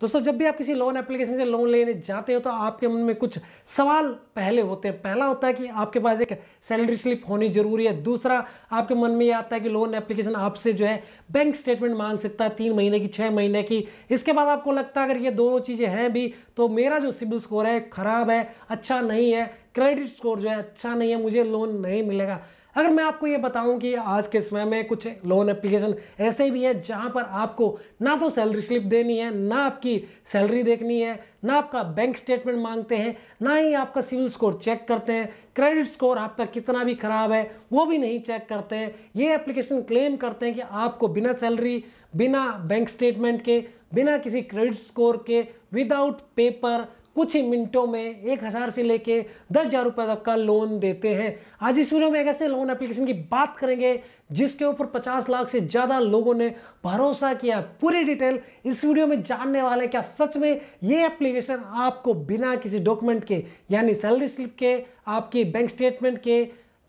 दोस्तों जब भी आप किसी लोन एप्लीकेशन से लोन लेने जाते हो तो आपके मन में कुछ सवाल पहले होते हैं पहला होता है कि आपके पास एक सैलरी स्लिप होनी जरूरी है दूसरा आपके मन में ये आता है कि लोन एप्लीकेशन आपसे जो है बैंक स्टेटमेंट मांग सकता है तीन महीने की छः महीने की इसके बाद आपको लगता है अगर ये दोनों चीज़ें हैं भी तो मेरा जो सिविल स्कोर है ख़राब है अच्छा नहीं है क्रेडिट स्कोर जो है अच्छा नहीं है मुझे लोन नहीं मिलेगा अगर मैं आपको ये बताऊं कि आज के समय में कुछ लोन एप्लीकेशन ऐसे भी हैं जहां पर आपको ना तो सैलरी स्लिप देनी है ना आपकी सैलरी देखनी है ना आपका बैंक स्टेटमेंट मांगते हैं ना ही आपका सिविल स्कोर चेक करते हैं क्रेडिट स्कोर आपका कितना भी ख़राब है वो भी नहीं चेक करते हैं ये एप्लीकेशन क्लेम करते हैं कि आपको बिना सैलरी बिना बैंक स्टेटमेंट के बिना किसी क्रेडिट स्कोर के विदाउट पेपर कुछ ही मिनटों में एक हज़ार से लेके दस हज़ार रुपये तक का लोन देते हैं आज इस वीडियो में एक ऐसे लोन एप्लीकेशन की बात करेंगे जिसके ऊपर पचास लाख से ज़्यादा लोगों ने भरोसा किया पूरी डिटेल इस वीडियो में जानने वाले क्या सच में ये एप्लीकेशन आपको बिना किसी डॉक्यूमेंट के यानी सैलरी स्लिप के आपकी बैंक स्टेटमेंट के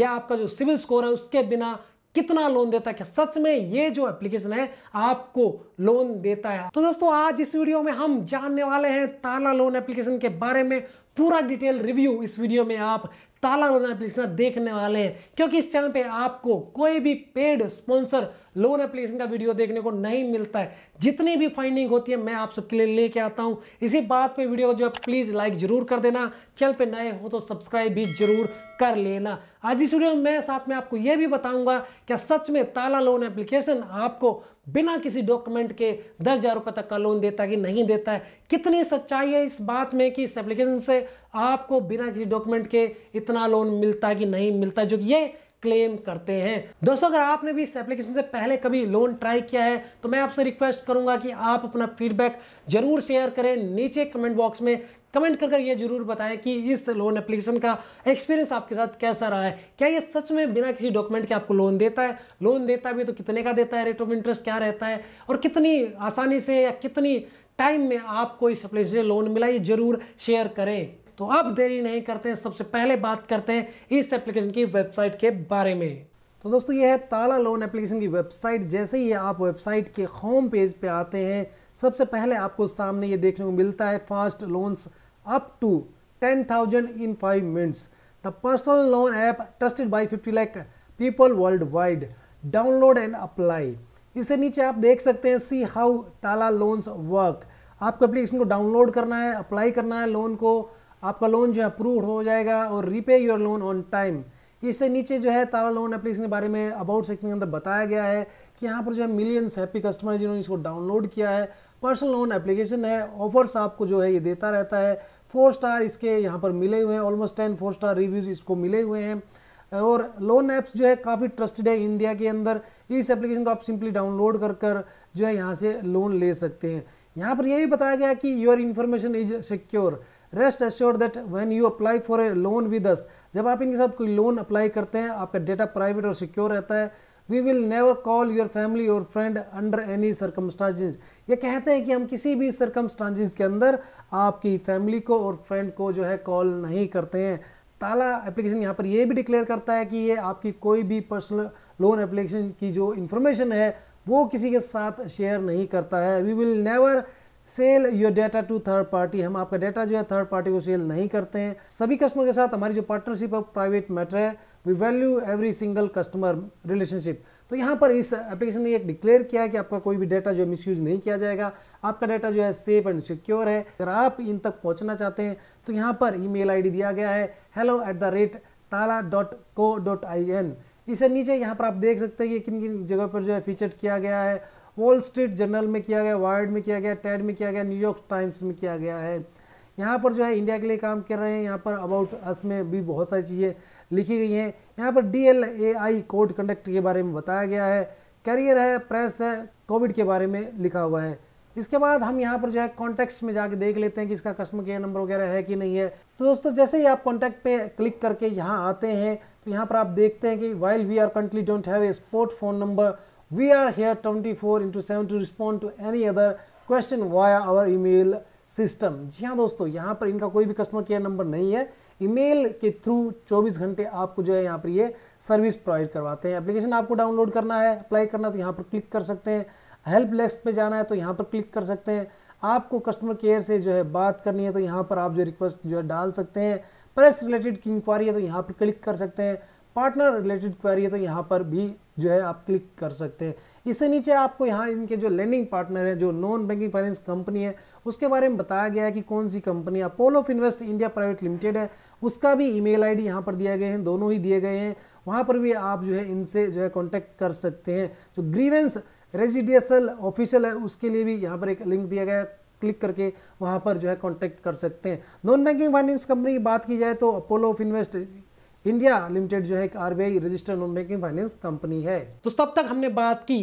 या आपका जो सिविल स्कोर है उसके बिना कितना लोन देता है क्या सच में ये जो एप्लीकेशन है आपको लोन देता है तो दोस्तों आज इस वीडियो में हम जानने वाले हैं ताला लोन एप्लीकेशन के बारे में पूरा डिटेल रिव्यू इस वीडियो में आप ताला लोन एप्लीकेशन देखने वाले हैं क्योंकि इस चैनल पे आपको कोई भी पेड स्पॉन्सर लोन एप्लीकेशन का वीडियो देखने को नहीं मिलता है जितनी भी फाइंडिंग होती है मैं आप सबके लिए लेके आता हूँ इसी बात पे वीडियो को जो है प्लीज़ लाइक जरूर कर देना चैनल पे नए हो तो सब्सक्राइब भी जरूर कर लेना आज इस वीडियो में मैं साथ में आपको यह भी बताऊंगा क्या सच में ताला लोन एप्लीकेशन आपको बिना किसी डॉक्यूमेंट के दस हज़ार रुपये तक का लोन देता है कि नहीं देता है कितनी सच्चाई है इस बात में कि इस एप्लीकेशन से आपको बिना किसी डॉक्यूमेंट के इतना लोन मिलता है कि नहीं मिलता जो कि ये क्लेम करते हैं दोस्तों अगर आपने भी इस एप्लीकेशन से पहले कभी लोन ट्राई किया है तो मैं आपसे रिक्वेस्ट करूंगा कि आप अपना फीडबैक जरूर शेयर करें नीचे कमेंट बॉक्स में कमेंट कर कर ये जरूर बताएं कि इस लोन एप्लीकेशन का एक्सपीरियंस आपके साथ कैसा रहा है क्या ये सच में बिना किसी डॉक्यूमेंट के आपको लोन देता है लोन देता भी तो कितने का देता है रेट ऑफ इंटरेस्ट क्या रहता है और कितनी आसानी से या कितनी टाइम में आपको इस एप्लीकेशन लोन मिला ये जरूर शेयर करें तो अब देरी नहीं करते हैं सबसे पहले बात करते हैं इस एप्लीकेशन की वेबसाइट के बारे में तो दोस्तों ये है ताला लोन एप्लीकेशन की वेबसाइट जैसे ही आप वेबसाइट के होम पेज पे आते हैं सबसे पहले आपको सामने ये देखने को मिलता है fast loans up to 10,000 in 5 minutes. The personal loan app trusted by 50 lakh people worldwide. Download and apply. इसे नीचे आप देख सकते हैं see how Tala loans work आपको एप्लीकेशन को डाउनलोड करना है अप्लाई करना है लोन को आपका लोन जो है अप्रूव हो जाएगा और repay your loan on time इससे नीचे जो है तारा लोन एप्लीकेशन के बारे में अबाउट सेक्शन के अंदर बताया गया है कि यहाँ पर जो है मिलियंस हैप्पी कस्टमर जिन्होंने इसको डाउनलोड किया है पर्सनल लोन एप्लीकेशन है ऑफर्स आपको जो है ये देता रहता है फोर स्टार इसके यहाँ पर मिले हुए हैं almost ten four star reviews इसको मिले हुए हैं और लोन ऐप्स जो है काफ़ी ट्रस्टेड है इंडिया के अंदर इस एप्लीकेशन को आप सिंपली डाउनलोड कर कर जो है यहाँ से लोन ले सकते हैं यहाँ पर यह भी बताया गया कि your information is secure rest assure that when you apply for a loan with us जब आप इनके साथ कोई लोन अप्लाई करते हैं आपका डेटा प्राइवेट और सिक्योर रहता है we will never call your family और फ्रेंड अंडर एनी सरकमस्टांजेस ये कहते हैं कि हम किसी भी सरकमस्टांजेस के अंदर आपकी फैमिली को और फ्रेंड को जो है कॉल नहीं करते हैं ताला एप्लीकेशन यहाँ पर यह भी डिक्लेयर करता है कि ये आपकी कोई भी पर्सनल लोन एप्लीकेशन की जो इन्फॉर्मेशन है वो किसी के साथ शेयर नहीं करता है we will never sell your data to third party हम आपका डेटा जो है थर्ड पार्टी को सेल नहीं करते हैं सभी कस्टमर के साथ हमारी जो पार्टनरशिप ऑफ प्राइवेट मैटर है we value every single customer relationship तो यहाँ पर इस एप्लीकेशन ने एक डिक्लेयर किया है कि आपका कोई भी डाटा जो है यूज नहीं किया जाएगा आपका डाटा जो है सेफ एंड सिक्योर है अगर आप इन तक पहुँचना चाहते हैं तो यहाँ पर आई डी दिया गया है hello at the rate Tala dot co dot I N इसे नीचे यहाँ पर आप देख सकते हैं कि किन किन जगह पर जो है फीचर किया गया है वॉल स्ट्रीट जर्नल में किया गया वायर्ड में किया गया टेड में किया गया न्यूयॉर्क टाइम्स में किया गया है यहाँ पर जो है इंडिया के लिए काम कर रहे हैं यहाँ पर अबाउट अस में भी बहुत सारी चीज़ें लिखी गई हैं यहाँ पर D L A I code conduct के बारे में बताया गया है करियर है प्रेस है कोविड के बारे में लिखा हुआ है इसके बाद हम यहाँ पर जो है कॉन्टैक्ट्स में जाके देख लेते हैं कि इसका कस्टमर केयर नंबर वगैरह है कि नहीं है तो दोस्तों जैसे ही आप कॉन्टैक्ट पे क्लिक करके यहाँ आते हैं तो यहाँ पर आप देखते हैं कि while we are country don't have a sport phone number We are here 24 into 7 to respond to any other question via our email system जी हाँ दोस्तों यहाँ पर इनका कोई भी कस्टमर केयर नंबर नहीं है ईमेल के थ्रू 24 घंटे आपको जो है यहाँ पर ये सर्विस प्रोवाइड करवाते हैं एप्लीकेशन आपको डाउनलोड करना है अप्लाई करना है तो यहाँ पर क्लिक कर सकते हैं हेल्प डेस्क पे जाना है तो यहाँ पर क्लिक कर सकते हैं आपको कस्टमर केयर से जो है बात करनी है तो यहाँ पर आप जो रिक्वेस्ट जो है डाल सकते हैं प्रेस रिलेटेड की इंक्वायरी है तो यहाँ पर क्लिक कर सकते हैं पार्टनर रिलेटेड क्वेरी है तो यहाँ पर भी जो है आप क्लिक कर सकते हैं इससे नीचे आपको यहाँ इनके जो लैंडिंग पार्टनर है जो नॉन बैंकिंग फाइनेंस कंपनी है उसके बारे में बताया गया है कि कौन सी company Apollo of invest India private limited है उसका भी ईमेल आईडी यहाँ पर दिया गए हैं दोनों ही दिए गए हैं वहाँ पर भी आप जो है इनसे जो है कॉन्टैक्ट कर सकते हैं जो ग्रीवेंस रेजिडियसल ऑफिशियल है उसके लिए भी यहाँ पर एक लिंक दिया गया है क्लिक करके वहाँ पर जो है कॉन्टैक्ट कर सकते हैं नॉन बैंकिंग फाइनेंस कंपनी की बात की जाए तो Apollo of invest India limited जो है एक RBI registered non banking finance company है तो तब तक हमने बात की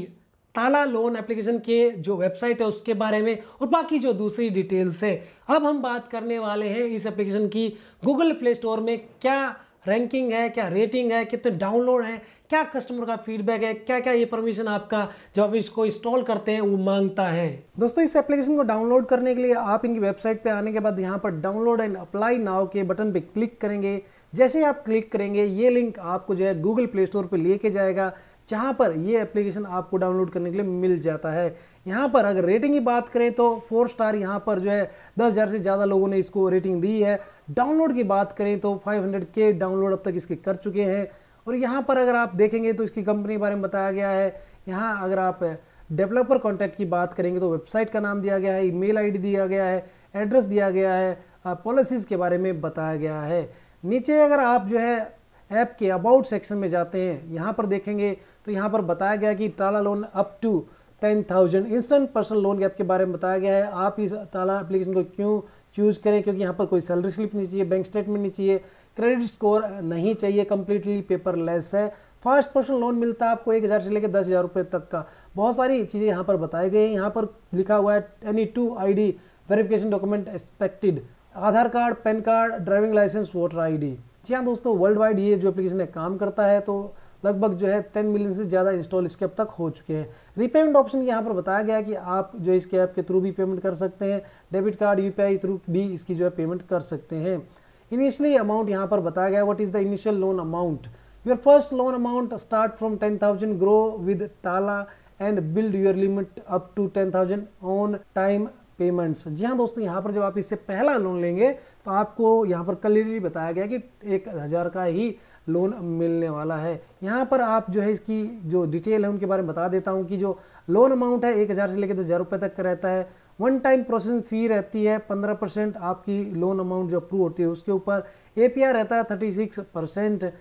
ताला लोन एप्लीकेशन के जो वेबसाइट है उसके बारे में और बाकी जो दूसरी डिटेल्स है अब हम बात करने वाले हैं इस एप्लीकेशन की गूगल प्ले स्टोर में क्या रैंकिंग है क्या रेटिंग है कितने डाउनलोड है क्या कस्टमर का फीडबैक है क्या क्या ये परमिशन आपका जब आप इसको इंस्टॉल करते हैं वो मांगता है दोस्तों इस एप्लीकेशन को डाउनलोड करने के लिए आप इनकी वेबसाइट पे आने के बाद यहाँ पर डाउनलोड एंड अप्लाई नाव के बटन पे क्लिक करेंगे जैसे आप क्लिक करेंगे ये लिंक आपको जो है गूगल प्ले स्टोर पर लेके जाएगा जहाँ पर ये एप्लीकेशन आपको डाउनलोड करने के लिए मिल जाता है यहाँ पर अगर रेटिंग की बात करें तो फोर स्टार यहाँ पर जो है दस हज़ार से ज़्यादा लोगों ने इसको रेटिंग दी है डाउनलोड की बात करें तो 500 के डाउनलोड अब तक इसके कर चुके हैं और यहाँ पर अगर आप देखेंगे तो इसकी कंपनी के बारे में बताया गया है यहाँ अगर आप डेवलपर कॉन्टैक्ट की बात करेंगे तो वेबसाइट का नाम दिया गया है ई मेल दिया गया है एड्रेस दिया गया है पॉलिसीज़ के बारे में बताया गया है नीचे अगर आप जो है ऐप के अबाउट सेक्शन में जाते हैं यहाँ पर देखेंगे तो यहाँ पर बताया गया कि Tala loan up to ten thousand instant personal loan app के बारे में बताया गया है आप इस ताला एप्लीकेशन को क्यों चूज़ करें क्योंकि यहाँ पर कोई सैलरी स्लिप नहीं चाहिए बैंक स्टेटमेंट नहीं चाहिए क्रेडिट स्कोर नहीं चाहिए कम्प्लीटली पेपर लेस है फास्ट पर्सनल लोन मिलता है आपको एक हज़ार से लेकर दस हज़ार रुपये तक का बहुत सारी चीज़ें यहाँ पर बताई गई हैं यहाँ पर लिखा हुआ है any two I D verification document expected Aadhaar card PAN card driving licence voter ID जी हाँ दोस्तों वर्ल्ड वाइड ये जो एप्लीकेशन है काम करता है तो लगभग जो है टेन मिलियन से ज़्यादा इंस्टॉल इसके अब तक हो चुके हैं रीपेमेंट ऑप्शन यहाँ पर बताया गया कि आप जो इसके ऐप के थ्रू भी पेमेंट कर सकते हैं डेबिट कार्ड यू थ्रू भी इसकी जो है पेमेंट कर सकते हैं इनिशियली अमाउंट यहाँ पर बताया गया what is the initial loan amount your first loan amount start from ten thousand grow with Tala and build your limit up to ten thousand on time payments जी हाँ दोस्तों यहाँ पर जब आप इससे पहला लोन लेंगे तो आपको यहाँ पर क्लियरली बताया गया कि एक हज़ार का ही लोन मिलने वाला है यहाँ पर आप जो है इसकी जो डिटेल है उनके बारे में बता देता हूँ कि जो लोन अमाउंट है एक हज़ार से लेकर दस हज़ार रुपये तक का रहता है वन टाइम प्रोसेसिंग फ़ी रहती है पंद्रह परसेंट आपकी लोन अमाउंट जो अप्रूव होती है उसके ऊपर ए रहता है थर्टी सिक्स परसेंट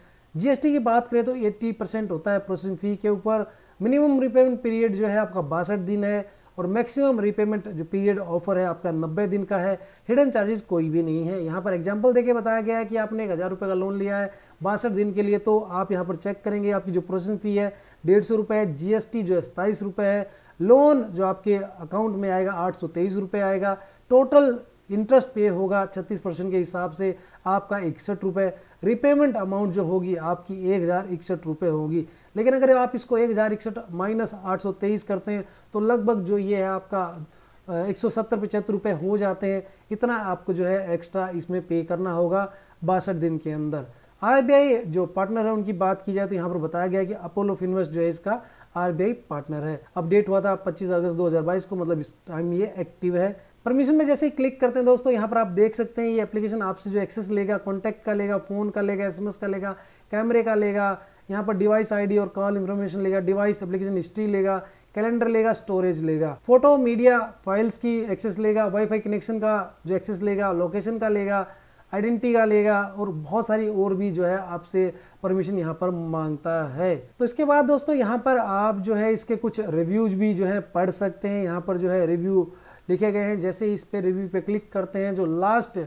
की बात करें तो एट्टी परसेंट होता है प्रोसेसिंग फ़ी के ऊपर मिनिमम रिपेमेंट पीरियड जो है आपका बासठ दिन है और मैक्सिमम रिपेमेंट जो पीरियड ऑफर है आपका नब्बे दिन का है हिडन चार्जेस कोई भी नहीं है यहाँ पर एग्जाम्पल देके बताया गया है कि आपने एक हज़ार रुपये का लोन लिया है बासठ दिन के लिए तो आप यहाँ पर चेक करेंगे आपकी जो प्रोसेसिंग फ़ी है डेढ़ सौ रुपये है जीएसटी जो है सताईस रुपये है लोन जो आपके अकाउंट में आएगा आठ सौ तेईस रुपये आएगा टोटल इंटरेस्ट पे होगा छत्तीस परसेंट के हिसाब से आपका इकसठ रुपये रिपेमेंट अमाउंट जो होगी आपकी एक हज़ार इकसठ रुपये होगी लेकिन अगर आप इसको एक हज़ार इकसठ माइनस आठ सौ तेईस करते हैं तो लगभग जो ये है आपका एक सौ सत्तर पचहत्तर रुपये हो जाते हैं इतना आपको जो है एक्स्ट्रा इसमें पे करना होगा बासठ दिन के अंदर आरबीआई जो पार्टनर है उनकी बात की जाए तो यहाँ पर बताया गया कि अपोलो फिनवेस्ट जो है इसका आरबीआई पार्टनर है अपडेट हुआ था 25 अगस्त 2022 को मतलब इस टाइम ये एक्टिव है परमिशन में जैसे ही क्लिक करते हैं दोस्तों यहाँ पर आप देख सकते हैं ये एप्लीकेशन आपसे जो एक्सेस लेगा कॉन्टैक्ट का लेगा फ़ोन का लेगा एसएमएस का लेगा कैमरे का लेगा यहाँ पर डिवाइस आईडी और कॉल इन्फॉर्मेशन लेगा डिवाइस एप्लीकेशन हिस्ट्री लेगा कैलेंडर लेगा स्टोरेज लेगा फोटो मीडिया फाइल्स की एक्सेस लेगा वाईफाई कनेक्शन का जो एक्सेस लेगा लोकेशन का लेगा आइडेंटिटी का लेगा और बहुत सारी और भी जो है आपसे परमिशन यहाँ पर मांगता है तो इसके बाद दोस्तों यहाँ पर आप जो है इसके कुछ रिव्यूज भी जो है पढ़ सकते हैं यहाँ पर जो है रिव्यू लिखे गए हैं जैसे ही इस पर रिव्यू पे क्लिक करते हैं जो लास्ट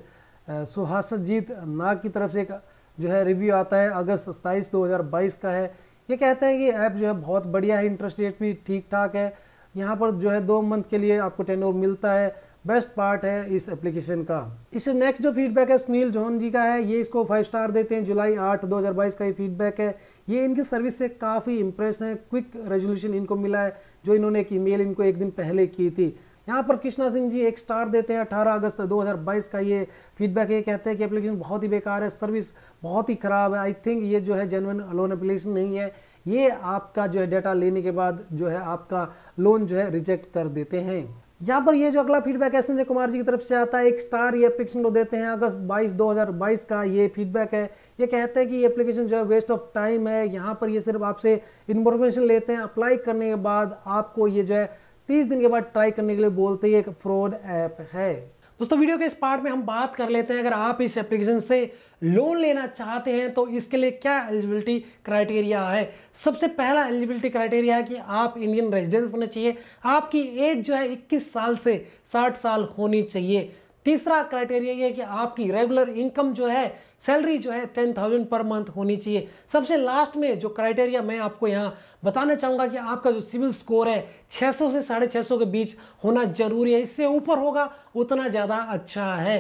सुहासजीत नाग की तरफ से एक जो है रिव्यू आता है अगस्त हज़ार बाईस का है ये कहते हैं कि ऐप जो है बहुत बढ़िया है इंटरेस्ट रेट भी ठीक ठाक है यहाँ पर जो है दो मंथ के लिए आपको ओवर मिलता है बेस्ट पार्ट है इस एप्लीकेशन का इससे नेक्स्ट जो फीडबैक है सुनील जोहन जी का है ये इसको फाइव स्टार देते हैं जुलाई आठ 2022 का ये फीडबैक है ये इनकी सर्विस से काफ़ी इम्प्रेस हैं क्विक रेजोल्यूशन इनको मिला है जो इन्होंने एक ईमेल इनको एक दिन पहले की थी यहाँ पर कृष्णा सिंह जी एक स्टार देते हैं अठारह अगस्त 2022 का ये फीडबैक ये कहते हैं कि एप्लीकेशन बहुत ही बेकार है सर्विस बहुत ही ख़राब है आई थिंक ये जो है जेनवन लोन एप्लीकेशन नहीं है ये आपका जो है डाटा लेने के बाद जो है आपका लोन जो है रिजेक्ट कर देते हैं यहाँ पर ये जो अगला फीडबैक है संजय कुमार जी की तरफ से आता है एक स्टार ये एप्लीकेशन को देते हैं अगस्त 22 2022 का ये फीडबैक है ये कहते हैं कि ये एप्लीकेशन जो है वेस्ट ऑफ टाइम है यहाँ पर ये सिर्फ आपसे इन्फॉर्मेशन लेते हैं अप्लाई करने के बाद आपको ये जो है तीस दिन के बाद ट्राई करने के लिए बोलते ही एक फ्रॉड ऐप है दोस्तों वीडियो के इस पार्ट में हम बात कर लेते हैं अगर आप इस एप्लीकेशन से लोन लेना चाहते हैं तो इसके लिए क्या एलिजिबिलिटी क्राइटेरिया है सबसे पहला एलिजिबिलिटी क्राइटेरिया है कि आप इंडियन रेजिडेंस होने चाहिए आपकी एज जो है 21 साल से 60 साल होनी चाहिए तीसरा क्राइटेरिया ये कि आपकी रेगुलर इनकम जो है सैलरी जो है टेन थाउजेंड पर मंथ होनी चाहिए सबसे लास्ट में जो क्राइटेरिया मैं आपको यहाँ बताना चाहूँगा कि आपका जो सिविल स्कोर है 600 से साढ़े छः के बीच होना जरूरी है इससे ऊपर होगा उतना ज़्यादा अच्छा है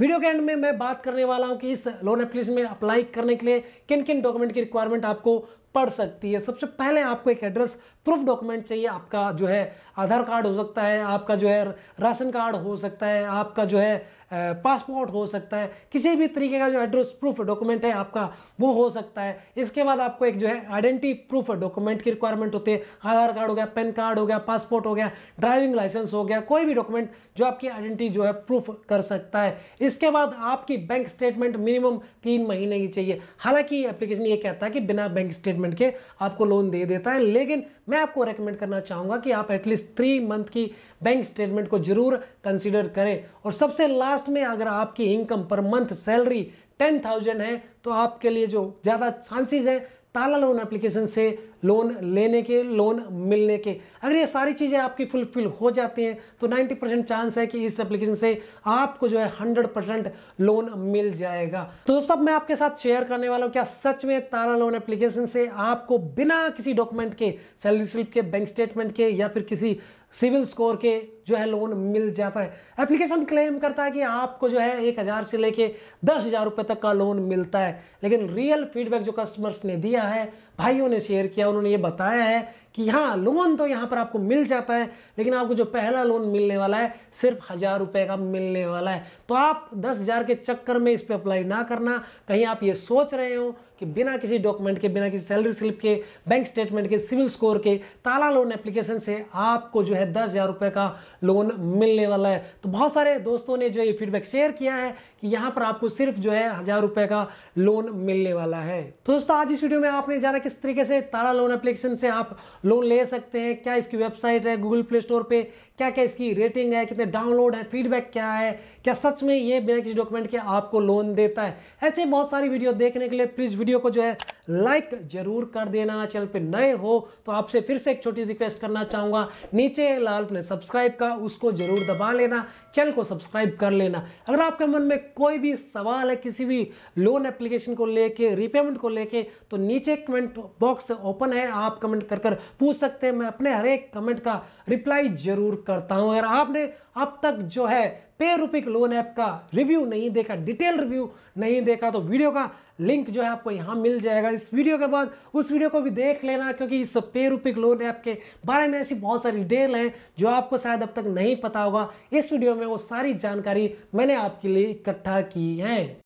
वीडियो के एंड में मैं बात करने वाला हूँ कि इस लोन एप्लीकेशन में अप्लाई करने के लिए किन किन डॉक्यूमेंट की रिक्वायरमेंट आपको पड़ सकती है सबसे पहले आपको एक एड्रेस प्रूफ डॉक्यूमेंट चाहिए आपका जो है आधार कार्ड हो सकता है आपका जो है राशन कार्ड हो सकता है आपका जो है पासपोर्ट हो सकता है किसी भी तरीके का जो एड्रेस प्रूफ डॉक्यूमेंट है आपका वो हो सकता है इसके बाद आपको एक जो है आइडेंटिटी प्रूफ डॉक्यूमेंट की रिक्वायरमेंट होती है आधार कार्ड हो गया पैन कार्ड हो गया पासपोर्ट हो गया ड्राइविंग लाइसेंस हो गया कोई भी डॉक्यूमेंट जो आपकी आइडेंटिटी जो है प्रूफ कर सकता है इसके बाद आपकी बैंक स्टेटमेंट मिनिमम तीन महीने की चाहिए हालांकि एप्लीकेशन ये कहता है कि बिना बैंक स्टेटमेंट के आपको लोन दे देता है लेकिन मैं आपको रेकमेंड करना चाहूँगा कि आप एटलीस्ट थ्री मंथ की बैंक स्टेटमेंट को जरूर कंसिडर करें और सबसे लास्ट में अगर आपकी income per month salary ten thousand है तो आपके लिए जो ज़्यादा चांसेस हैं ताला लोन एप्लीकेशन से लोन लेने के लोन मिलने के अगर ये सारी चीज़ें आपकी फुलफिल हो जाती हैं तो 90 परसेंट चांस है कि इस एप्लीकेशन से आपको जो है 100 परसेंट लोन मिल जाएगा तो दोस्तों अब मैं आपके साथ शेयर करने वाला हूँ क्या सच में ताला लोन एप्लीकेशन से आपको बिना किसी डॉक्यूमेंट के सैलरी स्लिप के बैंक स्टेटमेंट के या फिर किसी सिविल स्कोर के जो है लोन मिल जाता है एप्लीकेशन क्लेम करता है कि आपको जो है एक हज़ार से लेके दस हज़ार रुपये तक का लोन मिलता है लेकिन रियल फीडबैक जो कस्टमर्स ने दिया है भाइयों ने शेयर किया उन्होंने ये बताया है कि हाँ लोन तो यहाँ पर आपको मिल जाता है लेकिन आपको जो पहला लोन मिलने वाला है सिर्फ हज़ार रुपए का मिलने वाला है तो आप दस हज़ार के चक्कर में इस पर अप्लाई ना करना कहीं आप ये सोच रहे हो कि बिना किसी डॉक्यूमेंट के बिना किसी सैलरी स्लिप के बैंक स्टेटमेंट के सिविल स्कोर के ताला लोन एप्लीकेशन से आपको जो है दस हज़ार रुपए का लोन मिलने वाला है तो बहुत सारे दोस्तों ने जो ये फीडबैक शेयर किया है कि यहाँ पर आपको सिर्फ जो है हज़ार रुपए का लोन मिलने वाला है तो दोस्तों आज इस वीडियो में आपने जाना किस तरीके से ताला लोन एप्लीकेशन से आप लोन ले सकते हैं क्या इसकी वेबसाइट है गूगल प्ले स्टोर पे क्या क्या इसकी रेटिंग है कितने डाउनलोड है फीडबैक क्या है क्या सच में ये बिना किसी डॉक्यूमेंट के आपको लोन देता है ऐसे बहुत सारी वीडियो देखने के लिए प्लीज़ वीडियो को जो है लाइक जरूर कर देना चैनल पे नए हो तो आपसे फिर से एक छोटी रिक्वेस्ट करना चाहूँगा नीचे लाल ने सब्सक्राइब का उसको जरूर दबा लेना चैनल को सब्सक्राइब कर लेना अगर आपके मन में कोई भी सवाल है किसी भी लोन एप्लीकेशन को लेके रिपेमेंट को लेके तो नीचे कमेंट बॉक्स ओपन है आप कमेंट कर कर पूछ सकते हैं मैं अपने हर एक कमेंट का रिप्लाई जरूर करता हूँ अगर आपने अब तक जो है पे रूपिक लोन ऐप का रिव्यू नहीं देखा डिटेल रिव्यू नहीं देखा तो वीडियो का लिंक जो है आपको यहाँ मिल जाएगा इस वीडियो के बाद उस वीडियो को भी देख लेना क्योंकि इस पे रूपिक लोन ऐप के बारे में ऐसी बहुत सारी डिटेल हैं जो आपको शायद अब तक नहीं पता होगा इस वीडियो में वो सारी जानकारी मैंने आपके लिए इकट्ठा की है